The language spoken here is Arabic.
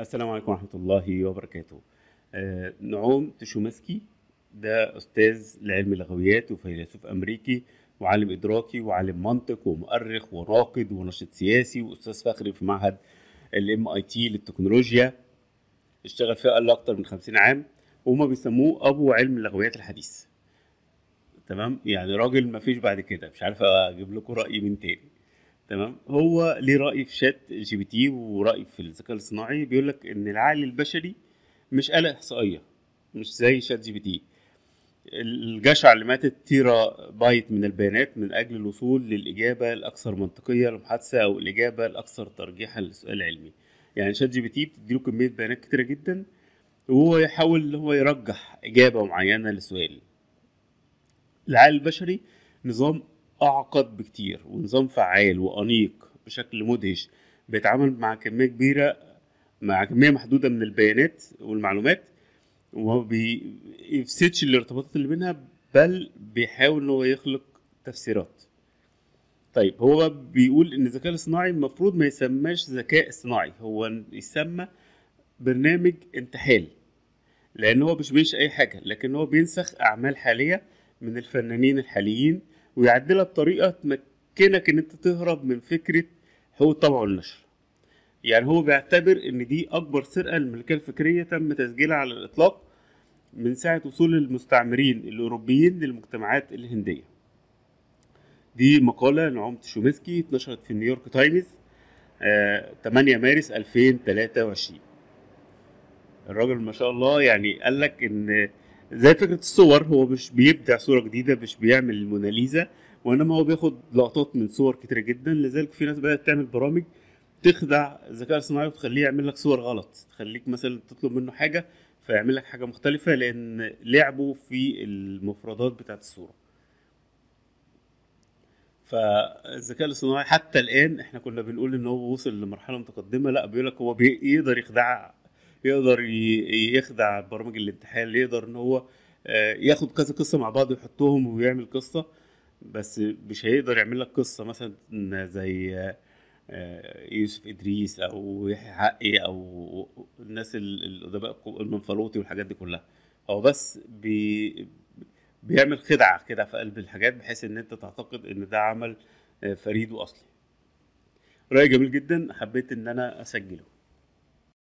السلام عليكم ورحمة الله وبركاته آه، نعوم تشومسكي ده أستاذ لعلم اللغويات وفيلسوف أمريكي وعالم إدراكي وعالم منطق ومؤرخ وراقد وناشط سياسي وأستاذ فخري في معهد الـ MIT للتكنولوجيا اشتغل فيها قال أكتر من 50 عام وهما بيسموه أبو علم اللغويات الحديث تمام يعني راجل مفيش بعد كده مش عارف أجيب لكم رأي من تاني تمام هو ليه راي في شات جي بي تي وراي في الذكاء الاصطناعي بيقول لك ان العقل البشري مش آلة احصائيه مش زي شات جي بي تي الجشع اللي ماتت تيرا بايت من البيانات من اجل الوصول للاجابه الاكثر منطقيه للمحادثه او الاجابه الاكثر ترجيحا للسؤال العلمي يعني شات جي بي تي بتديله كميه بيانات كتيره جدا وهو يحاول ان هو يرجح اجابه معينه لسؤال العقل البشري نظام اعقد بكتير ونظام فعال وانيق بشكل مدهش بيتعامل مع كميه كبيره مع كميه محدوده من البيانات والمعلومات وما بيفسدش الارتباطات اللي بينها بل بيحاول ان هو يخلق تفسيرات طيب هو بيقول ان الذكاء الاصطناعي المفروض ما يسماش ذكاء اصطناعي هو يسمى برنامج انتحال لان هو مش بيش اي حاجه لكن هو بينسخ اعمال حاليه من الفنانين الحاليين ويعدلها بطريقه تمكنك ان انت تهرب من فكره حقوق الطبع والنشر يعني هو بيعتبر ان دي اكبر سرقه للملكيه الفكريه تم تسجيلها على الاطلاق من ساعه وصول المستعمرين الاوروبيين للمجتمعات الهنديه دي مقاله نعوم تشومسكي اتنشرت في نيويورك تايمز آه 8 مارس 2023 الراجل ما شاء الله يعني قال لك ان زي فكره الصور هو مش بيبدع صوره جديده مش بيعمل الموناليزا وانما هو بياخد لقطات من صور كتيره جدا لذلك في ناس بدات تعمل برامج تخدع الذكاء الصناعي وتخليه يعمل لك صور غلط تخليك مثلا تطلب منه حاجه فيعمل لك حاجه مختلفه لان لعبه في المفردات بتاعت الصوره فالذكاء الاصطناعي حتى الان احنا كنا بنقول ان هو وصل لمرحله متقدمه لا بيقول لك هو بيقدر يخدع يقدر يخدع برامج الامتحان يقدر ان هو آه، ياخد كذا قصه مع بعض ويحطهم ويعمل قصه بس مش هيقدر يعمل لك قصه مثلا زي آه، يوسف ادريس او يحيى حقي او الناس الادباء المنفلوطي والحاجات دي كلها هو بس بي بيعمل خدعه كده في قلب الحاجات بحيث ان انت تعتقد ان ده عمل آه، فريد واصلي راي جميل جدا حبيت ان انا اسجله